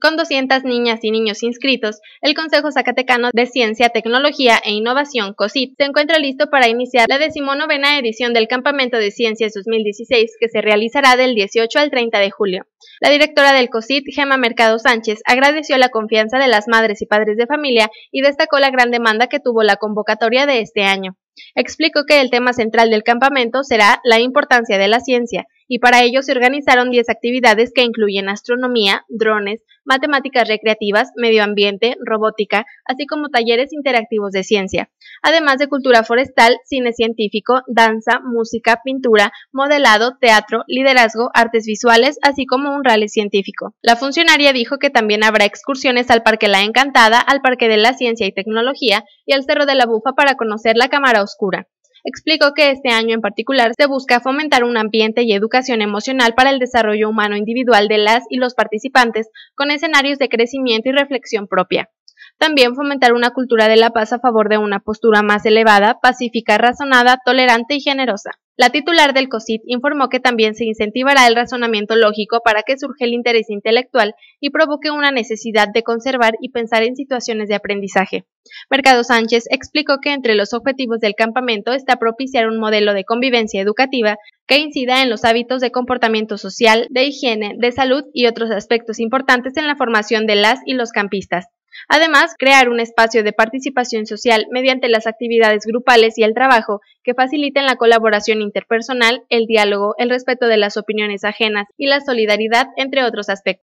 Con 200 niñas y niños inscritos, el Consejo Zacatecano de Ciencia, Tecnología e Innovación, COSIT, se encuentra listo para iniciar la decimonovena edición del Campamento de Ciencias 2016 que se realizará del 18 al 30 de julio. La directora del COSIT, Gema Mercado Sánchez, agradeció la confianza de las madres y padres de familia y destacó la gran demanda que tuvo la convocatoria de este año. Explicó que el tema central del campamento será la importancia de la ciencia, y para ello se organizaron 10 actividades que incluyen astronomía, drones, matemáticas recreativas, medio ambiente, robótica, así como talleres interactivos de ciencia, además de cultura forestal, cine científico, danza, música, pintura, modelado, teatro, liderazgo, artes visuales, así como un rally científico. La funcionaria dijo que también habrá excursiones al Parque La Encantada, al Parque de la Ciencia y Tecnología y al Cerro de la Bufa para conocer la Cámara Oscura explicó que este año en particular se busca fomentar un ambiente y educación emocional para el desarrollo humano individual de las y los participantes con escenarios de crecimiento y reflexión propia. También fomentar una cultura de la paz a favor de una postura más elevada, pacífica, razonada, tolerante y generosa. La titular del COSIT informó que también se incentivará el razonamiento lógico para que surge el interés intelectual y provoque una necesidad de conservar y pensar en situaciones de aprendizaje. Mercado Sánchez explicó que entre los objetivos del campamento está propiciar un modelo de convivencia educativa que incida en los hábitos de comportamiento social, de higiene, de salud y otros aspectos importantes en la formación de las y los campistas. Además, crear un espacio de participación social mediante las actividades grupales y el trabajo que faciliten la colaboración interpersonal, el diálogo, el respeto de las opiniones ajenas y la solidaridad, entre otros aspectos.